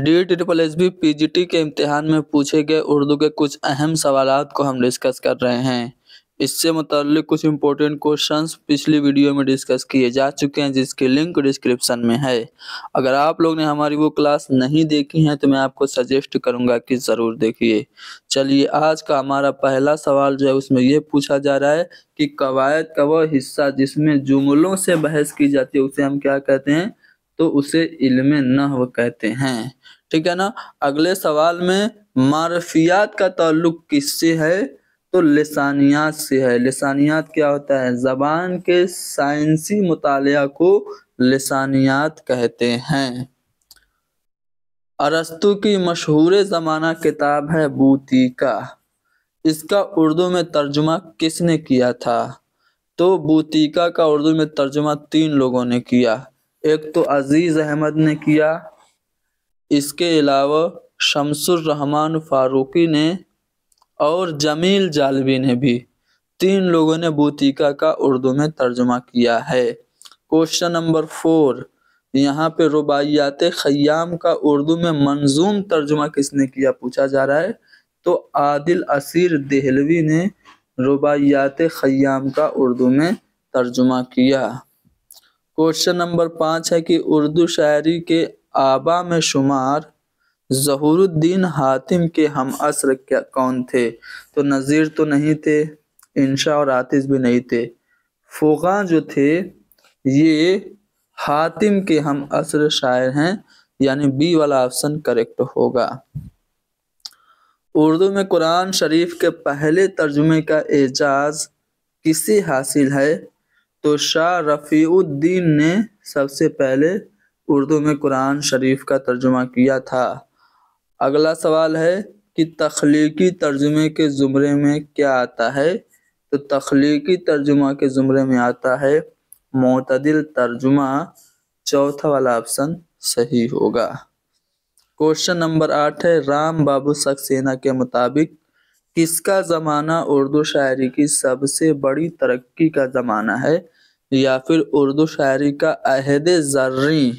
D triple S B P G T के इम्तहान में पूछे गए उर्दू के कुछ अहम सवाल को हम डिस्कस कर रहे हैं इससे मतलब कुछ इम्पोर्टेंट क्वेश्चन पिछली वीडियो में डिस्कस किए जा चुके हैं जिसकी लिंक डिस्क्रिप्शन में है अगर आप लोग ने हमारी वो क्लास नहीं देखी है तो मैं आपको सजेस्ट करूंगा कि ज़रूर देखिए चलिए आज का हमारा पहला सवाल जो है उसमें यह पूछा जा रहा है कि कवायद का वह हिस्सा जिसमें जुमलों से बहस की जाती है उसे हम क्या कहते हैं तो उसे इल्म नहव कहते हैं ठीक है ना अगले सवाल में मारफियात का ताल्लुक किससे है तो लसानियात से है लसानियात क्या होता है जबान के साइंसी मुताल को लसानियात कहते हैं अरस्तु की मशहूर ज़माना किताब है बूती का इसका उर्दू में तर्जुमा किसने किया था तो बूतीका का उर्दू में तर्जुमा तीन लोगों ने किया एक तो अजीज़ अहमद ने किया इसके अलावा शमसुर रहमान फ़ारूकी ने और जमील जालवी ने भी तीन लोगों ने बूतीका का उर्दू में तर्जमा किया है क्वेश्चन नंबर फोर यहाँ पे रुबाइयात ख़याम का उर्दू में मंजूम तर्जुमा किसने किया पूछा जा रहा है तो आदिल असीर दहलवी ने रुबाइयात ख़याम का उर्दू में तर्जुमा किया क्वेश्चन नंबर पाँच है कि उर्दू शायरी के आबा में शुमार जहूरुद्दीन हातिम के हम असर क्या कौन थे तो नज़ीर तो नहीं थे इंशा और आतिश भी नहीं थे फोगा जो थे ये हातिम के हम असर शायर हैं यानी बी वाला ऑप्शन करेक्ट होगा उर्दू में कुरान शरीफ के पहले तर्जुमे का एजाज किसे हासिल है तो शाह रफ़ीउद्दीन ने सबसे पहले उर्दू में कुरान शरीफ का तर्जुमा किया था अगला सवाल है कि तख्लीकी तर्जुमे के ज़ुमरे में क्या आता है तो तख्लीकी तर्जुमा के ज़ुमरे में आता है मतदिल तर्जुमा चौथा वाला ऑप्शन सही होगा क्वेश्चन नंबर आठ है राम बाबू सक्सेना के मुताबिक किसका ज़माना उर्दू शायरी की सबसे बड़ी तरक्की का ज़माना है या फिर उर्दू शायरी का अहद जर्री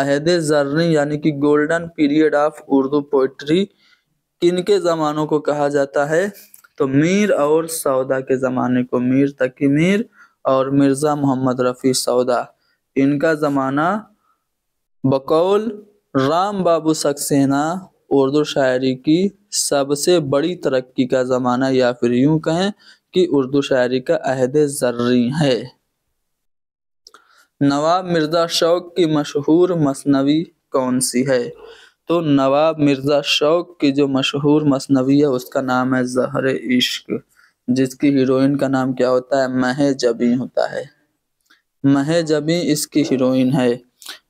अहद जरनी यानी कि golden period of Urdu poetry किन के जमानों को कहा जाता है तो मीर और सौदा के जमाने को मीर तकी मीर और मिर्जा मोहम्मद रफ़ी सौदा इनका जमाना बकौल राम बाबू सक्सेना उर्दू शायरी की सबसे बड़ी तरक्की का ज़माना या फिर यूं कहें कि उर्दू शायरी का अहद जर्री है नवाब मिर्ज़ा शौक की मशहूर मसनवी कौन सी है तो नवाब मिर्ज़ा शौक की जो मशहूर मसनवी है उसका नाम है जहर इश्क जिसकी हीरोइन का नाम क्या होता है मह जबी होता है मह जबी इसकी हीरोइन है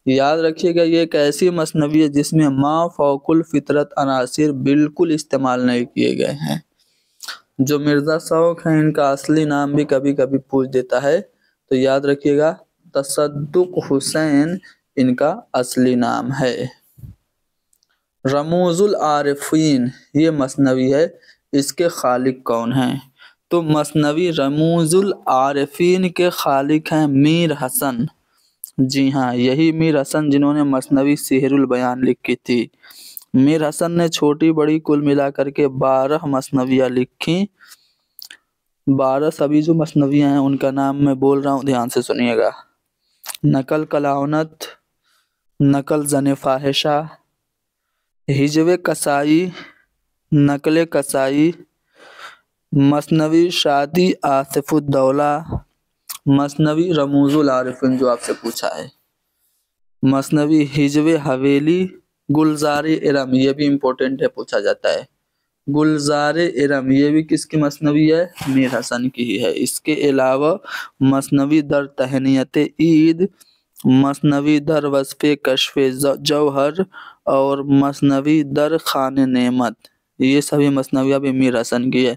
याद रखिएगा ये एक ऐसी मसनवी है जिसमें माँ फोकुल फितरत अनासर बिल्कुल इस्तेमाल नहीं किए गए हैं जो मिर्ज़ा शौक है इनका असली नाम भी कभी कभी पूछ देता है तो याद रखिएगा तसदुक हुसैन इनका असली नाम है रमोजुल आरफीन ये मसनवी है इसके खालिक कौन हैं तो मसनवी रमोजुल आरफीन के खालिक हैं मीर हसन जी हाँ यही मीर हसन जिन्होंने मसनवी सिहरुल बयान लिखी थी मीर हसन ने छोटी बड़ी कुल मिलाकर के बारह मसनवियाँ लिखी बारह सभी जो मसनवियाँ हैं उनका नाम मैं बोल रहा हूँ ध्यान से सुनिएगा नकल कलावनत नकल जन फाहिशा हिजव कसाई नकल कसाई मसनवी शादी आसिफुद्दौला मसनवी रमूजुल आरिफिन जो आपसे पूछा है मसनवी हिजव हवेली गुलजार इरम ये भी इम्पोर्टेंट है पूछा जाता है गुलजार इरम ये भी किसकी मसनवी है मीर हसन की ही है इसके अलावा मसनवी दर तहनीत ईद मसनवी दर वसफ़ कशफ जौहर और मसनवी दर खान नेमत ये सभी मसनवियाँ भी मीर हसन की है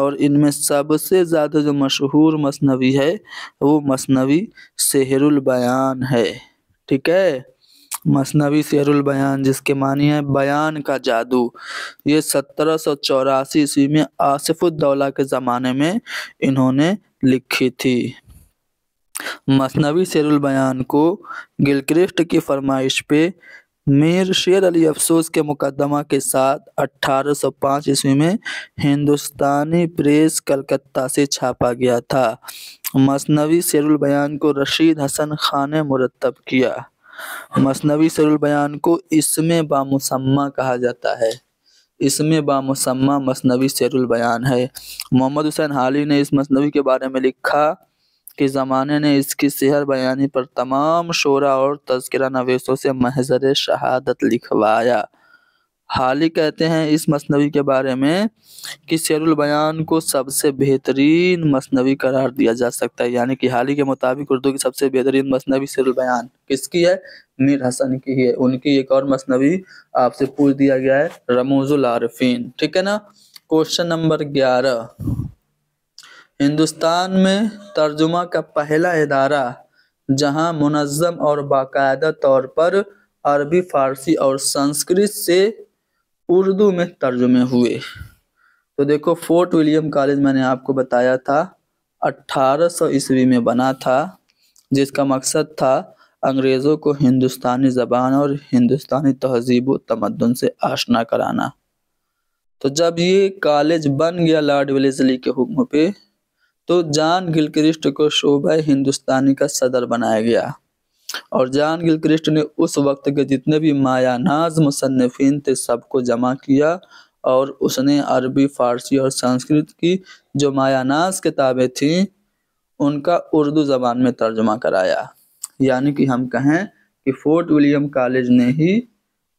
और इनमें सबसे ज़्यादा जो मशहूर मसनवी है वो मसनवी सेहरुल बयान है ठीक है मसनवी शेरुल बयान जिसके मानी है बयान का जादू ये सत्रह सौ चौरासी ईस्वी में आसिफुद्दौला के ज़माने में इन्होंने लिखी थी मसनवी शेरुल बयान को गिलक्रिस्ट की फरमाइश पे मीर शेर अली अफसोस के मुकदमा के साथ 1805 ईस्वी में हिंदुस्तानी प्रेस कलकत्ता से छापा गया था मसनवी शेरुल बयान को रशीद हसन खान ने मुरतब किया मसनवी सरुल बयान को इसमें बामुसम्मा कहा जाता है इसमें बामुसम्मा मसनवी सरुल बयान है मोहम्मद हुसैन हाली ने इस मसनवी के बारे में लिखा कि ज़माने ने इसकी सेहर बयानी पर तमाम शोरा और तस्करा नवेसों से महजर शहादत लिखवाया हाल ही कहते हैं इस मसनवी के बारे में कि शेरुल बयान को सबसे बेहतरीन मसनवी करार दिया जा सकता है यानी कि हाल ही के मुताबिक उर्दू की सबसे बेहतरीन मसनवी शेरुल बयान किसकी है मीर हसन की है उनकी एक और मसनवी आपसे पूछ दिया गया है रमोजुल आरफीन ठीक है ना क्वेश्चन नंबर ग्यारह हिंदुस्तान में तर्जुमा का पहला इदारा जहां मुनज़म और बाकायदा तौर पर अरबी फारसी और संस्कृत से उर्दू में तर्जुमे हुए तो देखो फोर्ट विलियम कॉलेज मैंने आपको बताया था 1800 ईस्वी में बना था जिसका मकसद था अंग्रेज़ों को हिंदुस्तानी ज़बान और हिंदुस्तानी तहजीब व तमदन से आशना कराना तो जब ये कॉलेज बन गया लॉर्ड विलेजली के हुक्म पे तो जान गिलक्रिस्ट को शोभा हिंदुस्तानी का सदर बनाया गया और जान गिलक्रिस्ट ने उस वक्त के जितने भी मायानाज मुसनफिन थे सबको जमा किया और उसने अरबी फारसी और संस्कृत की जो मायानाज किताबें थीं उनका उर्दू ज़बान में तर्जमा कराया यानी कि हम कहें कि फोर्ट विलियम कॉलेज ने ही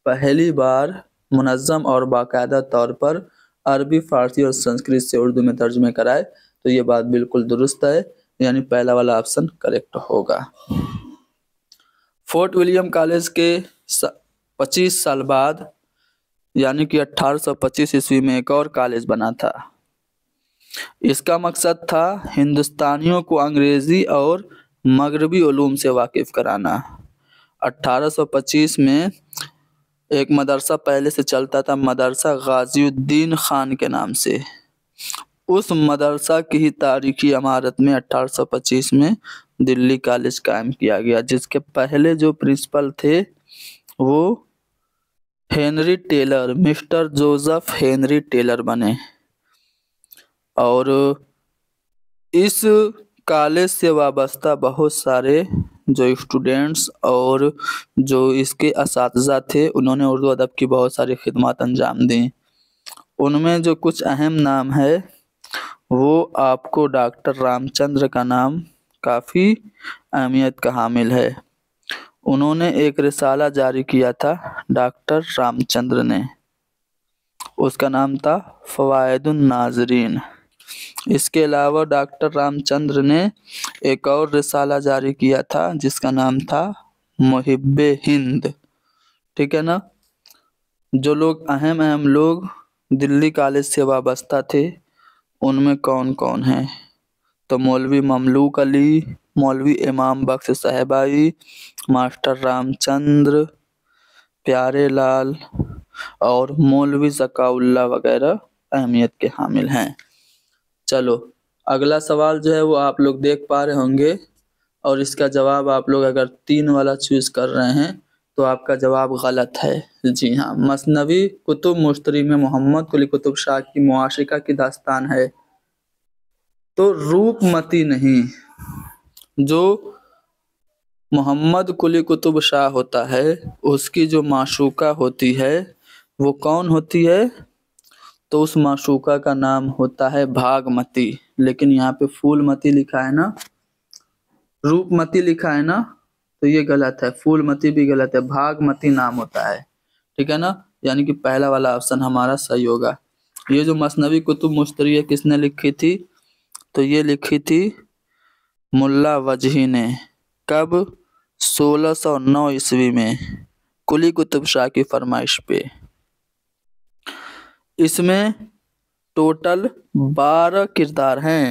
पहली बार मुनज़म और बाकायदा तौर पर अरबी फारसी और संस्कृत से उर्दू में तर्जमे कराए तो ये बात बिल्कुल दुरुस्त है यानी पहला वाला ऑप्शन करेक्ट होगा फोर्ट विलियम कॉलेज के पच्चीस साल बाद यानी कि 1825 ईस्वी में एक और कॉलेज बना था इसका मकसद था हिंदुस्तानियों को अंग्रेज़ी और मगरबी ओलूम से वाकिफ कराना 1825 में एक मदरसा पहले से चलता था मदरसा गाजीउद्दीन खान के नाम से उस मदरसा की तारीखी इमारत में 1825 में दिल्ली कॉलेज कायम किया गया जिसके पहले जो प्रिंसिपल थे वो Henry Taylor Mister Joseph Henry Taylor बने और इस कॉलेज से वाबस्ता बहुत सारे जो स्टूडेंट्स और जो इसके इस थे उन्होंने उर्दू अदब की बहुत सारी खिदमत अंजाम दी उनमें जो कुछ अहम नाम है वो आपको डॉक्टर रामचंद्र का नाम काफ़ी अहमियत का हामिल है उन्होंने एक रिसाला जारी किया था डॉक्टर रामचंद्र ने उसका नाम था नाजरीन इसके अलावा डॉक्टर रामचंद्र ने एक और रिसाला जारी किया था जिसका नाम था मुहब हिंद ठीक है ना जो लोग अहम अहम लोग दिल्ली कॉलेज से वाबस्ता थे उनमें कौन कौन है तो मौलवी ममलूक अली मौलवी इमाम बख्श साहेबाई मास्टर रामचंद्र प्यारे लाल और मौलवी जकाउल्ला वगैरह अहमियत के हामिल हैं चलो अगला सवाल जो है वो आप लोग देख पा रहे होंगे और इसका जवाब आप लोग अगर तीन वाला चूज कर रहे हैं तो आपका जवाब गलत है जी हाँ मसनवी कुतुब मुश्तरी में मोहम्मद कुली कुतुब शाह की मुआशिका की दास्तान है तो रूपमती नहीं जो मोहम्मद कुली कुतुब शाह होता है उसकी जो माशूका होती है वो कौन होती है तो उस माशूका का नाम होता है भागमती लेकिन यहाँ पे फूलमती लिखा है ना रूपमती लिखा है ना तो ये गलत है फूलमती भी गलत है भागमती नाम होता है ठीक है ना यानी कि पहला वाला ऑप्शन हमारा सही होगा ये जो मसनवी कुतुब मुश्तरी किसने लिखी थी तो ये लिखी थी मुल्ला वजही ने कब 1609 ईस्वी में कुली कुतुब शाह की फरमाइश पे इसमें टोटल बारह किरदार हैं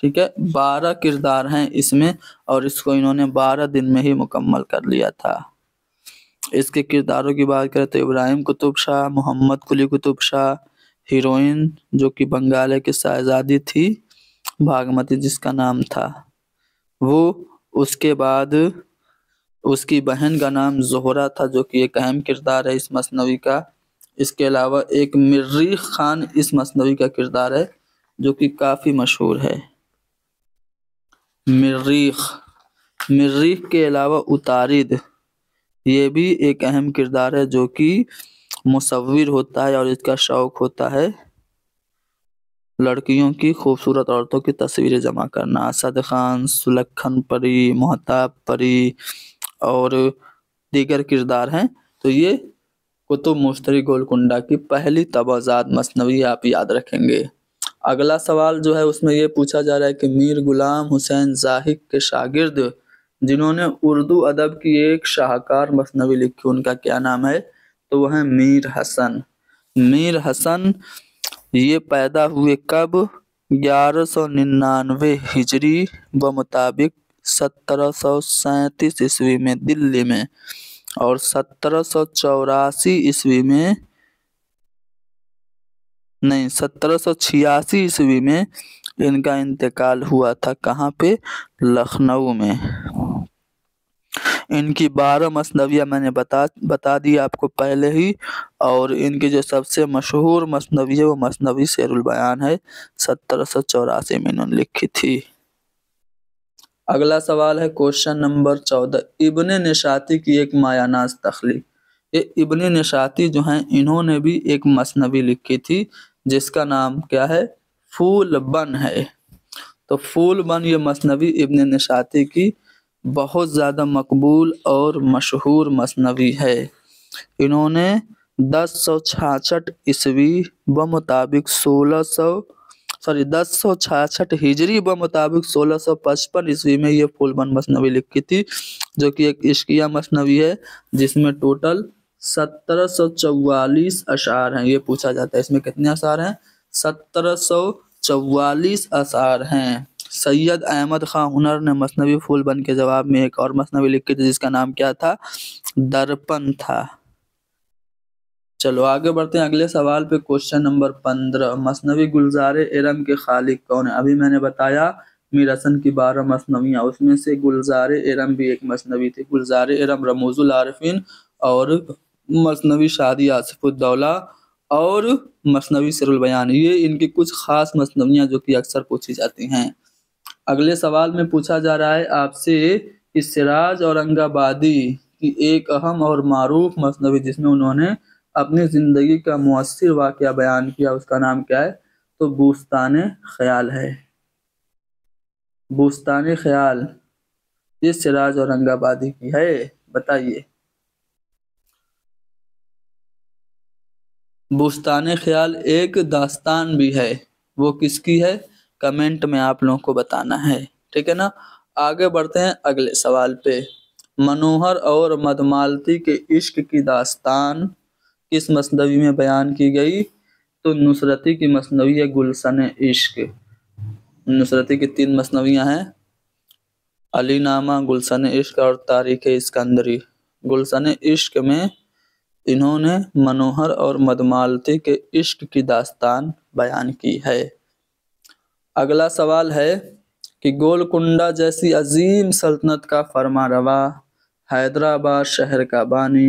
ठीक है बारह किरदार हैं इसमें और इसको इन्होंने बारह दिन में ही मुकम्मल कर लिया था इसके किरदारों की बात करें तो इब्राहिम कुतुब शाह मोहम्मद कुली कुतुब शाह हीरोइन जो कि बंगाल की शाहजादी थी भागमती जिसका नाम था वो उसके बाद उसकी बहन का नाम जोहरा था जो कि एक अहम किरदार है इस मसनवी का इसके अलावा एक मिर्री खान इस मसनवी का किरदार है जो कि काफ़ी मशहूर है मर्रीख मर्रीख के अलावा उतारिद ये भी एक अहम किरदार है जो कि मुसविर होता है और इसका शौक होता है लड़कियों की खूबसूरत औरतों की तस्वीरें जमा करना असद खान सुलखन परी मोहताब परी और दीगर किरदार हैं तो ये कुतुब मुश्तरी गोलकुंडा की पहली तबाजात मसनवी आप याद रखेंगे अगला सवाल जो है उसमें ये पूछा जा रहा है कि मीर गुलाम हुसैन जाहिक के शागिर्द जिन्होंने उर्दू अदब की एक शाहकार मसनवी लिखी उनका क्या नाम है तो वह है मीर हसन मीर हसन ये पैदा हुए कब ग्यारह सौ निन्यानवे हिजरी व मुताबिक सत्रह सौ सैंतीस ईस्वी में दिल्ली में और सत्रह सौ चौरासी ईस्वी में नहीं सत्रह सौ छियासी ईस्वी में इनका इंतकाल हुआ था कहाँ पे लखनऊ में इनकी बारह मसनविया मैंने बता बता दी आपको पहले ही और इनकी जो सबसे मशहूर मसनवी है वो मसनवी शेरबयान है सत्रह सौ चौरासी में इन्होंने लिखी थी अगला सवाल है क्वेश्चन नंबर चौदह इबन निशाती की एक मायानाज तख्लीक ये इबन निशाती जो हैं इन्होंने भी एक मसनवी लिखी थी जिसका नाम क्या है फूल बन है तो फूल बन ये मसनवी इबन निशाती की बहुत ज़्यादा मकबूल और मशहूर मसनवी है इन्होंने दस सौ छाछठ ईस्वी ब मुताबिक सोलह सौ सॉरी दस सौ छाछठ हिजरी ब मुताबिक सोलह सौ पचपन ईस्वी में ये फूलबन मसनवी लिखी थी जो कि एक इश्किया मसनवी है जिसमें टोटल सत्रह सौ चौवालीस अशार हैं ये पूछा जाता है इसमें कितने अशार हैं सत्रह सौ चौवालीस अशार हैं सैयद अहमद खां हुनर ने मसनवी फूल बन के जवाब में एक और मसनवी लिखी थी जिसका नाम क्या था दर्पण था चलो आगे बढ़ते हैं अगले सवाल पे क्वेश्चन नंबर पंद्रह मसनवी गुलजार इरम के खालिक कौन है अभी मैंने बताया मीरसन की बारह मसनवियाँ उसमें से गुलजार एरम भी एक मसनवी थी गुलजार इरम रमोजुल आरफिन और मसनवी शादी आसफुद्दौला और मसनवी सरुल बयान ये इनकी कुछ खास मसनवियाँ जो कि अक्सर पूछी जाती हैं अगले सवाल में पूछा जा रहा है आपसे इसराज औरंगाबादी की एक अहम और मरूफ मसनवी जिसमें उन्होंने अपनी ज़िंदगी का मौसर वाक्य बयान किया उसका नाम क्या है तो बूस्तान ख्याल है बूस्तान ख्याल ये सिराज औरंगाबादी की है बताइए बुस्तान ख्याल एक दास्तान भी है वो किसकी है कमेंट में आप लोगों को बताना है ठीक है ना आगे बढ़ते हैं अगले सवाल पे मनोहर और मधमालती के इश्क की दास्तान किस मसनवी में बयान की गई तो नुसरती की मसनवी है गुलशन इश्क नुसरती की तीन मसनवियाँ हैं अली नामा गुलशन इश्क और तारीख इसकंदरी गुलशन इश्क में इन्होंने मनोहर और मदमालती के इश्क की दास्तान बयान की है अगला सवाल है कि गोलकुंडा जैसी अजीम सल्तनत का फरमा रवा हैदराबाद शहर का बानी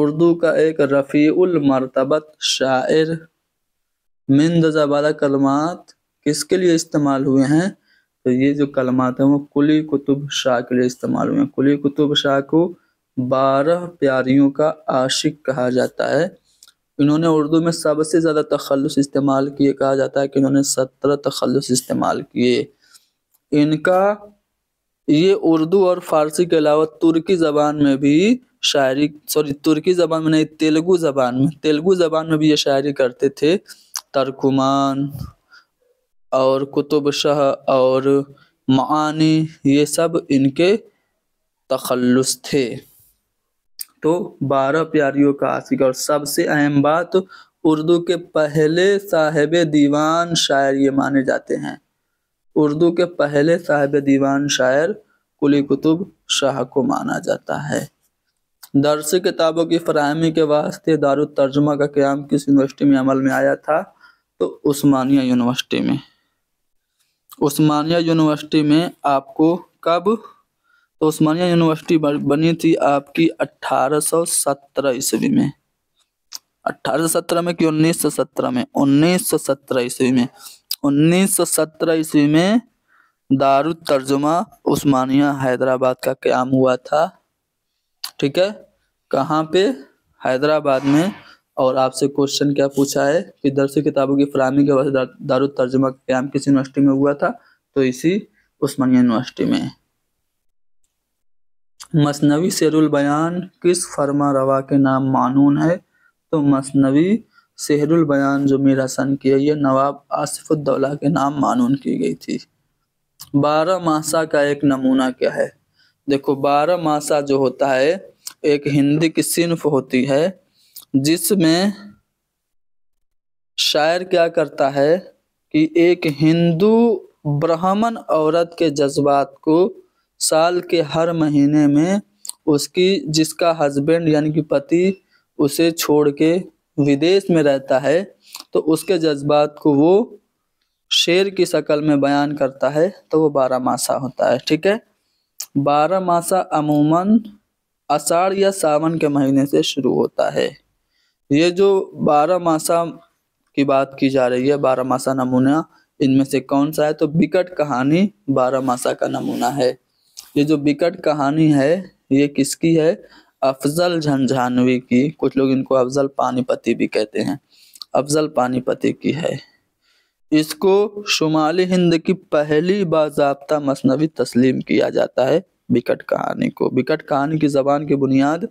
उर्दू का एक रफ़ी मरतबत शायर मिंद ज़बाला कलमात किसके लिए इस्तेमाल हुए हैं तो ये जो कलमात हैं वो कुली कुतुब शाह के लिए इस्तेमाल हुए हैं कुली कुतुब शाह को बारह प्यारियों का आशिक कहा जाता है इन्होंने उर्दू में सबसे ज़्यादा तखलस इस्तेमाल किए कहा जाता है कि इन्होंने सत्रह तखलस इस्तेमाल किए इनका ये उर्दू और फारसी के अलावा तुर्की ज़बान में भी शायरी सॉरी तुर्की ज़बान में नहीं तेलुगु ज़बान में तेलुगु ज़बान में भी ये शायरी करते थे तरकुमान और कुतुब शाह और मानी ये सब इनके तखलस थे तो बारह प्यारियों का आशिक और सबसे अहम बात उर्दू के पहले साहेब दीवान शायर ये माने जाते हैं उर्दू के पहले साहेब दीवान शायर कुली कुतुब शाह को माना जाता है दरसी किताबों की फरहमी के वास्ते दारुल तर्जमा का क्याम किस यूनिवर्सिटी में अमल में आया था तो उस्मानिया यूनिवर्सिटी में उस्मानिया यूनिवर्सिटी में आपको कब तो उस्मानिया यूनिवर्सिटी बनी थी आपकी 1817 ईस्वी में 1817 में कि 1917 में 1917 ईस्वी में 1917 ईस्वी में दारू तर्जुमा उस्मानिया हैदराबाद का क्याम हुआ था ठीक है कहाँ पे हैदराबाद में और आपसे क्वेश्चन क्या पूछा है कि दर्शी किताबों की फरहमी के वजह दारू तर्जुमा का क्याम किस यूनिवर्सिटी में हुआ था तो इसी उस्मानिया यूनिवर्सिटी में मसनवी शहरुल बयान किस फर्मा रवा के नाम मानून है तो मसनवी शहरुल बयान जो मेरा सन की है ये नवाब आसिफुद्दौला के नाम मानून की गई थी बारह मासा का एक नमूना क्या है देखो बारह मासा जो होता है एक हिंदी की सिंफ होती है जिसमें शायर क्या करता है कि एक हिंदू ब्राह्मण औरत के जज्बात को साल के हर महीने में उसकी जिसका हस्बैंड यानी कि पति उसे छोड़ के विदेश में रहता है तो उसके जज्बात को वो शेर की शक्ल में बयान करता है तो वो बारह मासा होता है ठीक है बारह मासा अमूमन आषाढ़ या सावन के महीने से शुरू होता है ये जो बारह मासा की बात की जा रही है बारह मासा नमूना इनमें से कौन सा है तो बिकट कहानी बारह मासा का नमूना है ये जो विकट कहानी है ये किसकी है अफजल झंझानवी की कुछ लोग इनको अफजल पानीपति भी कहते हैं अफजल पानीपति की है इसको शुमाली हिंद की पहली बाबा मसनवी तस्लीम किया जाता है विकट कहानी को विकट कहानी की जबान की बुनियाद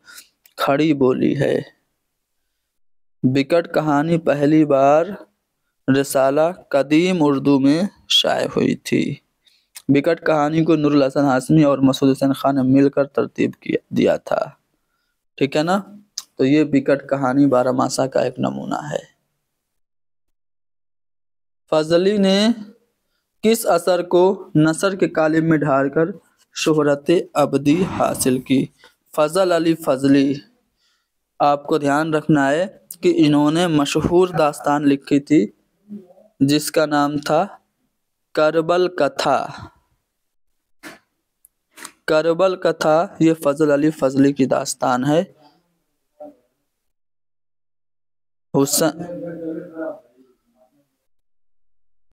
खड़ी बोली है विकट कहानी पहली बार रिसाला कदीम उर्दू में शाये हुई थी विकट कहानी को नूरुल हसन हाशमी और मसूद हुसैन खान ने मिलकर तरतीब किया दिया था ठीक है ना तो ये विकट कहानी बारामासा का एक नमूना है फजली ने किस असर को नसर के कालिम में ढालकर शोहरत अबदी हासिल की फजल अली फजली आपको ध्यान रखना है कि इन्होंने मशहूर दास्तान लिखी थी जिसका नाम था करबल कथा करबल कथा ये फजल अली फजली की दास्तान है हुसैन